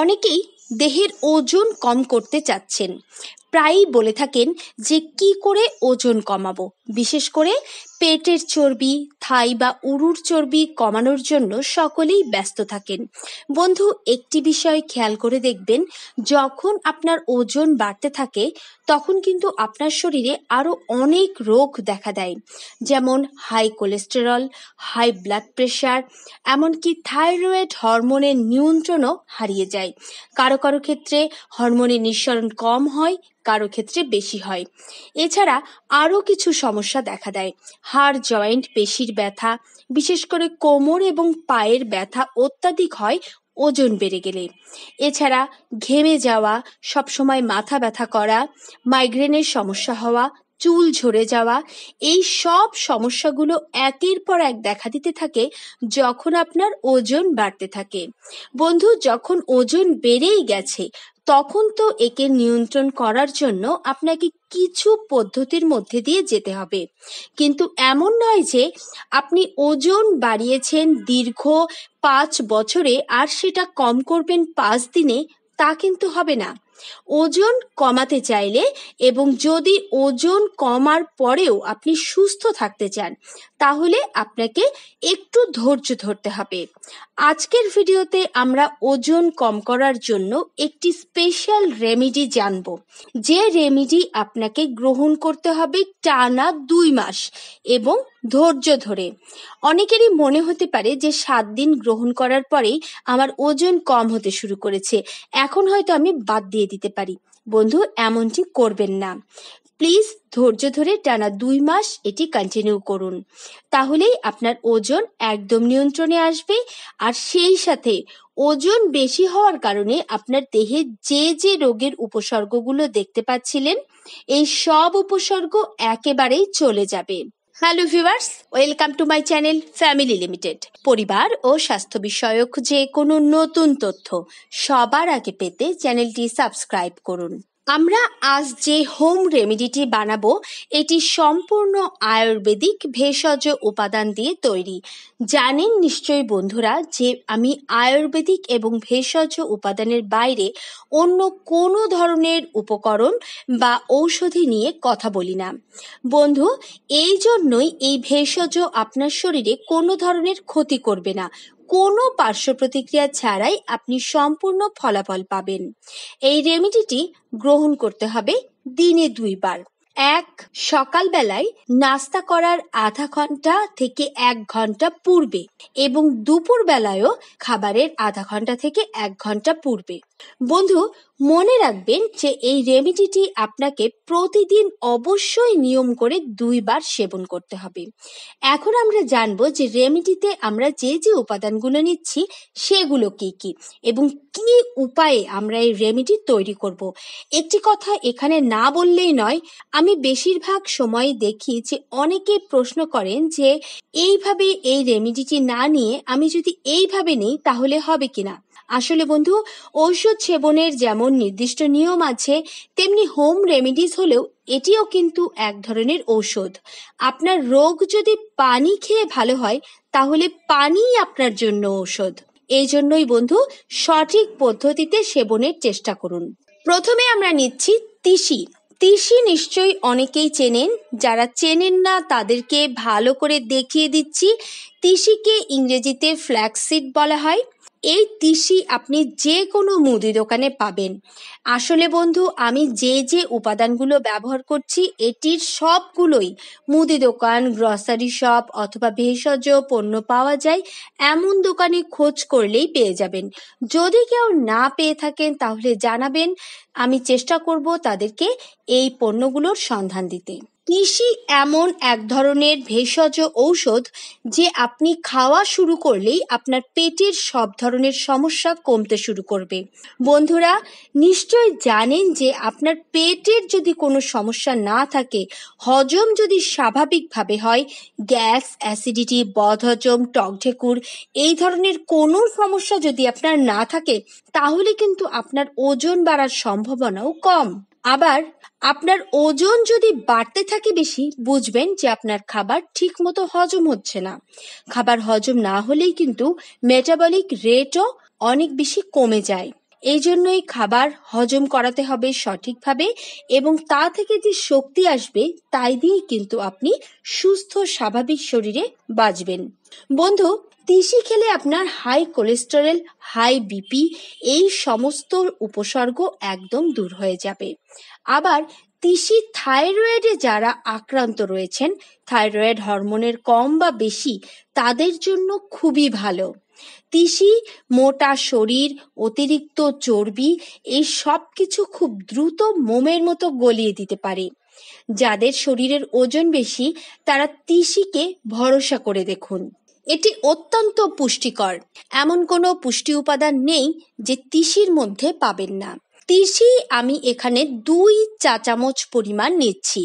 অনেকেই দেহের ওজন কম করতে চাচ্ছেন প্রায়ই বলে থাকেন যে কি করে ওজন কমাবো বিশেষ করে পেটের চর্বি থাই বা উরুর চর্বি কমানোর জন্য সকলেই ব্যস্ত থাকেন বন্ধু একটি বিষয় খেয়াল করে দেখবেন যখন আপনার ওজন বাড়তে থাকে তখন কিন্তু আপনার শরীরে আরও অনেক রোগ দেখা দেয় যেমন high cholesterol high blood pressure এমনকি থাইরয়েড হরমোনের নিয়ন্ত্রণও হারিয়ে যায় কারো কারো কারো ক্ষেত্রে হরমোনের নিঃসরণ কম হয় কারো ক্ষেত্রে বেশি হয় এছাড়া আরও কিছু সমস্যা দেখা দেয় হাড় জয়েন্ট পেশির ব্যথা বিশেষ করে কোমর এবং পায়ের ব্যথা অত্যাধিক হয় ওজন বেড়ে গেলে এছাড়া ঘেমে যাওয়া সবসময় মাথা ব্যথা করা মাইগ্রেনের সমস্যা হওয়া চুল ঝরে যাওয়া এই সব সমস্যাগুলো একের পর এক দেখা দিতে থাকে যখন আপনার ওজন বাড়তে থাকে বন্ধু যখন ওজন বেড়েই গেছে তখন তো একে নিয়ন্ত্রণ করার জন্য আপনাকে কিছু পদ্ধতির মধ্যে দিয়ে যেতে হবে কিন্তু এমন নয় যে আপনি ওজন বাড়িয়েছেন দীর্ঘ পাঁচ বছরে আর সেটা কম করবেন পাঁচ দিনে তা কিন্তু হবে না ওজন কমাতে চাইলে এবং যদি ওজন কমার পরেও আপনি সুস্থ থাকতে চান তাহলে আপনাকে একটু ধৈর্য ধরতে হবে আজকের ভিডিওতে আমরা ওজন কম করার জন্য একটি স্পেশাল রেমেডি জানব যে রেমিডি আপনাকে গ্রহণ করতে হবে টানা দুই মাস এবং ধৈর্য ধরে অনেকেরই মনে হতে পারে যে সাত দিন গ্রহণ করার পরেই আমার ওজন কম হতে শুরু করেছে এখন হয়তো আমি বাদ দিয়ে দিতে পারি বন্ধু এমনটি করবেন না প্লিজ ধৈর্য ধরে টানা দুই মাস এটি কন্টিনিউ করুন তাহলেই আপনার ওজন একদম নিয়ন্ত্রণে আসবে আর সেই সাথে ওজন বেশি হওয়ার কারণে আপনার দেহে যে যে রোগের উপসর্গগুলো দেখতে পাচ্ছিলেন এই সব উপসর্গ একেবারেই চলে যাবে hello viewers welcome to my channel family limited পরিবার ও স্বাস্থ্য বিষয়ক যে কোনো নতুন তথ্য সবার আগে পেতে চ্যানেলটি সাবস্ক্রাইব করুন আমরা আজ যে হোম রেমেডিটি বানাবো এটি সম্পূর্ণ আয়ুর্বেদিক ভেষজ উপাদান দিয়ে তৈরি জানেন নিশ্চয়ই বন্ধুরা যে আমি আয়ুর্বেদিক এবং ভেষজ উপাদানের বাইরে অন্য কোনো ধরনের উপকরণ বা ঔষধি নিয়ে কথা বলি না বন্ধু এই জন্যই এই ভেষজ আপনার শরীরে কোনো ধরনের ক্ষতি করবে না কোনো পার্শ্ব প্রতিক্রিয়া ছাড়াই আপনি সম্পূর্ণ ফলাফল পাবেন এই রেমিডিটি গ্রহণ করতে হবে দিনে দুইবার এক সকালবেলায় নাস্তা করার আধা ঘন্টা থেকে এক ঘন্টা পূর্বে এবং দুপুর বেলায়ও খাবারের আধা ঘন্টা থেকে এক ঘন্টা পূর্বে বন্ধু মনে রাখবেন যে এই রেমিডিটি আপনাকে প্রতিদিন অবশ্যই নিয়ম করে দুইবার সেবন করতে হবে এখন আমরা জানব যে রেমিডিতে আমরা যে যে উপাদানগুলো নিচ্ছি সেগুলো কি কি এবং কি উপায়ে আমরা এই রেমিডি তৈরি করব একটি কথা এখানে না বললেই নয় আমি আমি বেশিরভাগ সময় দেখি যে অনেকে প্রশ্ন করেন যে এইভাবে এই রেমিডিটি না নিয়ে আমি যদি এইভাবে নিই তাহলে হবে কিনা আসলে বন্ধু ঔষধ সেবনের যেমন নির্দিষ্ট নিয়ম আছে তেমনি হোম রেমিডিস হলেও এটিও কিন্তু এক ধরনের ঔষধ আপনার রোগ যদি পানি খেয়ে ভালো হয় তাহলে পানি আপনার জন্য ঔষধ এই জন্যই বন্ধু সঠিক পদ্ধতিতে সেবনের চেষ্টা করুন প্রথমে আমরা নিচ্ছি তিসি তিসি নিশ্চয়ই অনেকেই চেনেন যারা চেনেন না তাদেরকে ভালো করে দেখিয়ে দিচ্ছি তিসিকে ইংরেজিতে ফ্ল্যাক্সিড বলা হয় এই তিসি আপনি যে কোনো মুদি দোকানে পাবেন আসলে বন্ধু আমি যে যে উপাদানগুলো ব্যবহার করছি এটির সবগুলোই মুদি দোকান গ্রসারি শপ অথবা ভেষজ পণ্য পাওয়া যায় এমন দোকানে খোঁজ করলেই পেয়ে যাবেন যদি কেউ না পেয়ে থাকেন তাহলে জানাবেন আমি চেষ্টা করব তাদেরকে এই পণ্যগুলোর সন্ধান দিতে কৃষি এমন এক ধরনের ভেষজ ঔষধ যে আপনি খাওয়া শুরু করলেই আপনার পেটের সব ধরনের সমস্যা কমতে শুরু করবে বন্ধুরা নিশ্চয় জানেন যে আপনার পেটের যদি কোনো সমস্যা না থাকে হজম যদি স্বাভাবিকভাবে হয় গ্যাস অ্যাসিডিটি বদহজম টকঢেকুর এই ধরনের কোনো সমস্যা যদি আপনার না থাকে তাহলে কিন্তু আপনার ওজন বাড়ার সম্ভাবনাও কম আবার আপনার ওজন যদি বাড়তে থাকে বেশি বুঝবেন যে আপনার খাবার ঠিকমতো হজম হচ্ছে না খাবার হজম না হলেই কিন্তু মেটাবলিক রেটও অনেক বেশি কমে যায় এই জন্যই খাবার হজম করাতে হবে সঠিকভাবে এবং তা থেকে যে শক্তি আসবে তাই দিয়েই কিন্তু আপনি সুস্থ স্বাভাবিক শরীরে বাঁচবেন বন্ধু তিসি খেলে আপনার হাই কোলেস্টেরল হাই বিপি এই সমস্ত উপসর্গ একদম দূর হয়ে যাবে আবার তিসি থাইরয়েডে যারা আক্রান্ত রয়েছেন থাইরয়েড হরমোনের কম বা বেশি তাদের জন্য খুবই ভালো তিসি মোটা শরীর অতিরিক্ত চর্বি এই সব কিছু খুব দ্রুত মোমের মতো গলিয়ে দিতে পারে যাদের শরীরের ওজন বেশি তারা তিসিকে ভরসা করে দেখুন এটি অত্যন্ত পুষ্টিকর এমন কোনো পুষ্টি উপাদান নেই যে তিসির মধ্যে পাবেন না তিসি আমি এখানে দুই চা চামচ পরিমাণ নিচ্ছি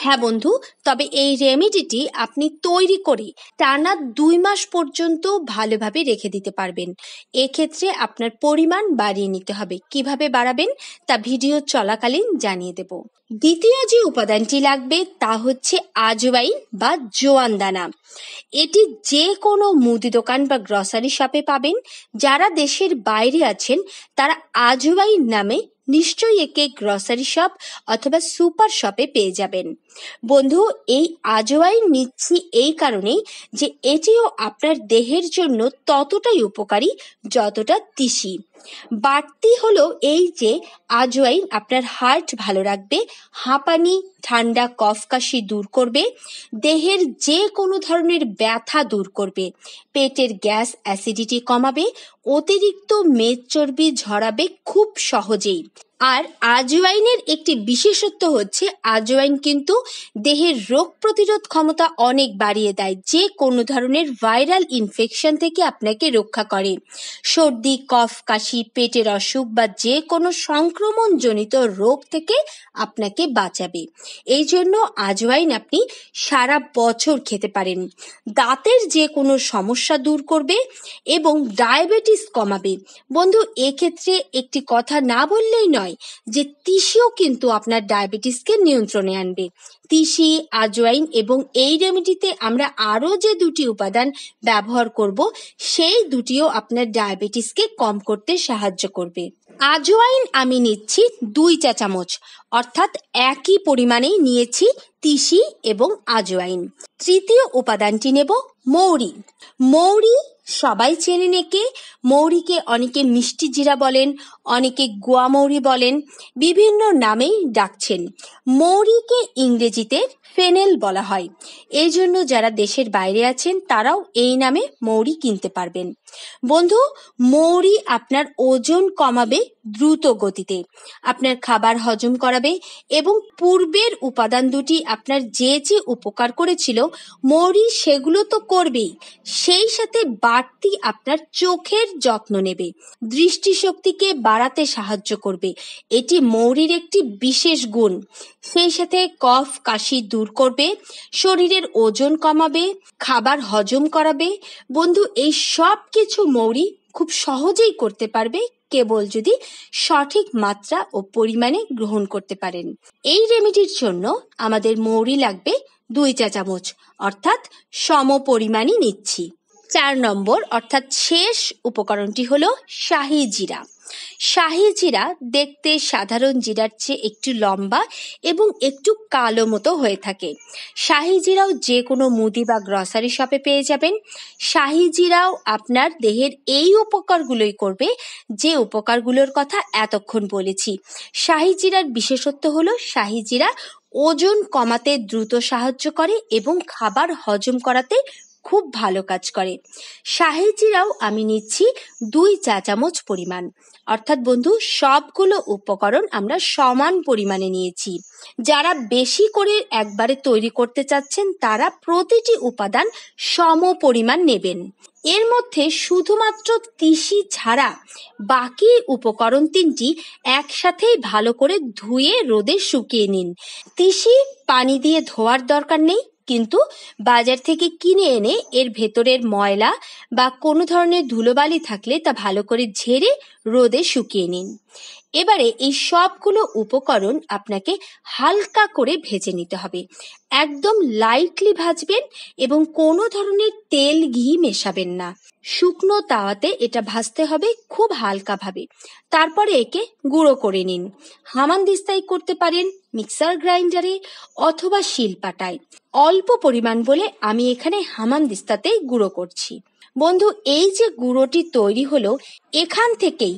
হ্যাঁ বন্ধু তবে এই রেমেডিটি আপনি তৈরি করে টানা দুই মাস পর্যন্ত ভালোভাবে রেখে দিতে পারবেন এক্ষেত্রে আপনার পরিমাণ বাড়িয়ে নিতে হবে কিভাবে বাড়াবেন তা ভিডিও চলাকালীন জানিয়ে দেব দ্বিতীয় যে উপাদানটি লাগবে তা হচ্ছে আজওয়াইন বা জোয়ান দানা এটি যে কোনো মুদি দোকান বা গ্রসারি শপে পাবেন যারা দেশের বাইরে আছেন তারা আজওয়াইন নামে নিশ্চয়ই একে গ্রসারি শপ অথবা সুপার শপে পেয়ে যাবেন বন্ধু এই আজওয়াইন নিচ্ছি এই কারণেই যে এটিও আপনার দেহের জন্য ততটাই উপকারী যতটা তিসি বাড়তি হলো এই যে আজওয়াইন আপনার হার্ট ভালো রাখবে হাঁপানি ঠান্ডা কফ কাশি দূর করবে দেহের যে কোনো ধরনের ব্যথা দূর করবে পেটের গ্যাস অ্যাসিডিটি কমাবে অতিরিক্ত মেদ চর্বি ঝরাবে খুব সহজেই আর আজওয়াইনের একটি বিশেষত্ব হচ্ছে আজওয়াইন কিন্তু দেহের রোগ প্রতিরোধ ক্ষমতা অনেক বাড়িয়ে দেয় যে কোনো ধরনের ভাইরাল ইনফেকশন থেকে আপনাকে রক্ষা করে সর্দি কফ কাশি পেটের অসুখ বা যে কোনো সংক্রমণজনিত রোগ থেকে আপনাকে বাঁচাবে এই জন্য আজওয়াইন আপনি সারা বছর খেতে পারেন দাঁতের যে কোনো সমস্যা দূর করবে এবং ডায়াবেটিস কমাবে বন্ধু এক্ষেত্রে একটি কথা না বললেই নয় নয় যে তিসিও কিন্তু আপনার ডায়াবেটিসকে নিয়ন্ত্রণে আনবে তিসি আজওয়াইন এবং এই রেমেডিতে আমরা আরও যে দুটি উপাদান ব্যবহার করব সেই দুটিও আপনার ডায়াবেটিসকে কম করতে সাহায্য করবে আজওয়াইন আমি নিচ্ছি দুই চা চামচ অর্থাৎ একই পরিমাণেই নিয়েছি তিসি এবং আজওয়াইন তৃতীয় উপাদানটি নেব মৌরি মৌরি সবাই চেনেন একে মৌরিকে অনেকে মিষ্টি জিরা বলেন অনেকে গোয়া মৌরি বলেন বিভিন্ন নামেই ডাকছেন মৌরিকে ইংরেজিতে ফেনেল বলা হয় এই জন্য যারা দেশের বাইরে আছেন তারাও এই নামে মৌরি কিনতে পারবেন বন্ধু মৌরি আপনার ওজন কমাবে দ্রুত গতিতে আপনার খাবার হজম করাবে এবং পূর্বের উপাদান দুটি আপনার যে যে উপকার করেছিল মৌরি সেগুলো তো করবেই সেই সাথে বা বাড়তি আপনার চোখের যত্ন নেবে দৃষ্টিশক্তিকে বাড়াতে সাহায্য করবে এটি মৌরির একটি বিশেষ গুণ সেই সাথে কফ কাশি দূর করবে শরীরের ওজন কমাবে খাবার হজম করাবে বন্ধু এই সব কিছু মৌরি খুব সহজেই করতে পারবে কেবল যদি সঠিক মাত্রা ও পরিমাণে গ্রহণ করতে পারেন এই রেমেডির জন্য আমাদের মৌরি লাগবে দুই চা চামচ অর্থাৎ সম পরিমাণই নিচ্ছি চার নম্বর অর্থাৎ শেষ উপকরণটি হলো শাহি জিরা শাহি জিরা দেখতে সাধারণ জিরার চেয়ে একটু লম্বা এবং একটু কালো মতো হয়ে থাকে শাহি জিরাও যে কোনো মুদি বা গ্রসারি শপে পেয়ে যাবেন শাহি জিরাও আপনার দেহের এই উপকারগুলোই করবে যে উপকারগুলোর কথা এতক্ষণ বলেছি শাহি জিরার বিশেষত্ব হলো শাহি জিরা ওজন কমাতে দ্রুত সাহায্য করে এবং খাবার হজম করাতে খুব ভালো কাজ করে শাহি জিরাও আমি নিচ্ছি দুই চা চামচ পরিমাণ অর্থাৎ বন্ধু সবগুলো উপকরণ আমরা সমান পরিমাণে নিয়েছি যারা বেশি করে একবারে তৈরি করতে চাচ্ছেন তারা প্রতিটি উপাদান সম পরিমাণ নেবেন এর মধ্যে শুধুমাত্র তিসি ছাড়া বাকি উপকরণ তিনটি একসাথেই ভালো করে ধুয়ে রোদে শুকিয়ে নিন তিসি পানি দিয়ে ধোয়ার দরকার নেই কিন্তু বাজার থেকে কিনে এনে এর ভেতরের ময়লা বা কোনো ধরনের ধুলোবালি থাকলে তা ভালো করে ঝেড়ে রোদে শুকিয়ে নিন এবারে এই সবগুলো উপকরণ আপনাকে হালকা করে ভেজে নিতে হবে একদম লাইটলি ভাজবেন এবং কোনো ধরনের তেল ঘি মেশাবেন না শুকনো তাওয়াতে এটা ভাজতে হবে খুব হালকাভাবে তারপরে একে গুঁড়ো করে নিন হামান দিস্তাই করতে পারেন মিক্সার গ্রাইন্ডারে অথবা শিলপাটায় অল্প পরিমাণ বলে আমি এখানে হামানদিস্তাতেই গুঁড়ো করছি বন্ধু এই যে গুঁড়োটি তৈরি হলো এখান থেকেই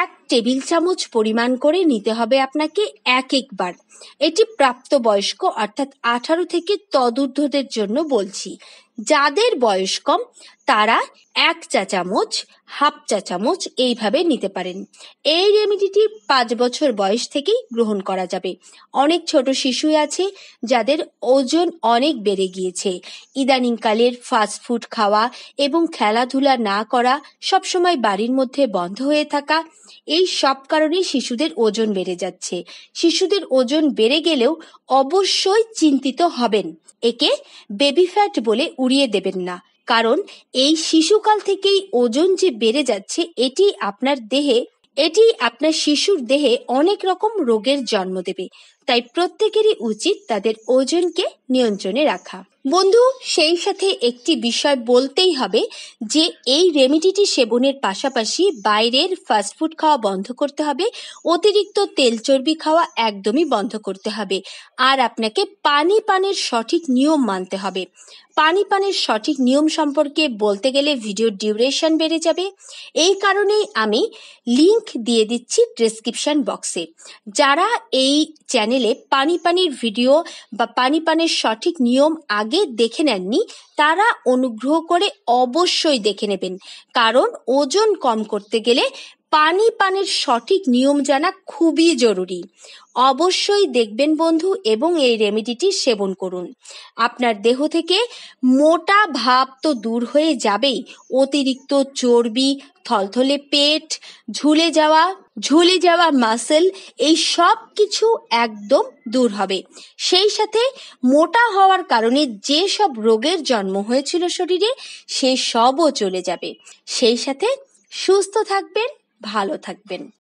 এক টেবিল চামচ পরিমাণ করে নিতে হবে আপনাকে এক একবার এটি প্রাপ্তবয়স্ক অর্থাৎ আঠারো থেকে তদূর্ধ্বদের জন্য বলছি যাদের বয়স কম তারা এক চা চামচ হাফ চা চামচ এইভাবে নিতে পারেন এই রেমিডিটি পাঁচ বছর বয়স থেকেই গ্রহণ করা যাবে অনেক ছোট শিশু আছে যাদের ওজন অনেক বেড়ে গিয়েছে ইদানিংকালের ফাস্টফুড খাওয়া এবং খেলাধুলা না করা সবসময় বাড়ির মধ্যে বন্ধ হয়ে থাকা এই সব কারণে শিশুদের ওজন বেড়ে যাচ্ছে শিশুদের ওজন বেড়ে গেলেও অবশ্যই চিন্তিত হবেন একে বেবি ফ্যাট বলে উড়িয়ে দেবেন না কারণ এই শিশুকাল থেকেই ওজন যে বেড়ে যাচ্ছে এটি আপনার দেহে এটি আপনার শিশুর দেহে অনেক রকম রোগের জন্ম দেবে তাই প্রত্যেকেরই উচিত তাদের ওজনকে নিয়ন্ত্রণে রাখা বন্ধু সেই সাথে একটি বিষয় বলতেই হবে যে এই রেমিডিটি সেবনের পাশাপাশি বাইরের ফাস্টফুড খাওয়া বন্ধ করতে হবে অতিরিক্ত তেল চর্বি খাওয়া একদমই বন্ধ করতে হবে আর আপনাকে পানি পানের সঠিক নিয়ম মানতে হবে পানি পানের সঠিক নিয়ম সম্পর্কে বলতে গেলে ভিডিও ডিউরেশন বেড়ে যাবে এই কারণেই আমি লিংক দিয়ে দিচ্ছি ডেসক্রিপশন বক্সে যারা এই চ্যানেলে পানি পানির ভিডিও বা পানি পানের সঠিক নিয়ম আগে দেখে নেননি তারা অনুগ্রহ করে অবশ্যই দেখে নেবেন কারণ ওজন কম করতে গেলে পানি পানের সঠিক নিয়ম জানা খুবই জরুরি অবশ্যই দেখবেন বন্ধু এবং এই রেমেডিটি সেবন করুন আপনার দেহ থেকে মোটা ভাব তো দূর হয়ে যাবেই অতিরিক্ত চর্বি থলথলে পেট ঝুলে যাওয়া ঝুলে যাওয়া মাসেল এই সব কিছু একদম দূর হবে সেই সাথে মোটা হওয়ার কারণে যে সব রোগের জন্ম হয়েছিল শরীরে সে সবও চলে যাবে সেই সাথে সুস্থ থাকবেন ভালো থাকবেন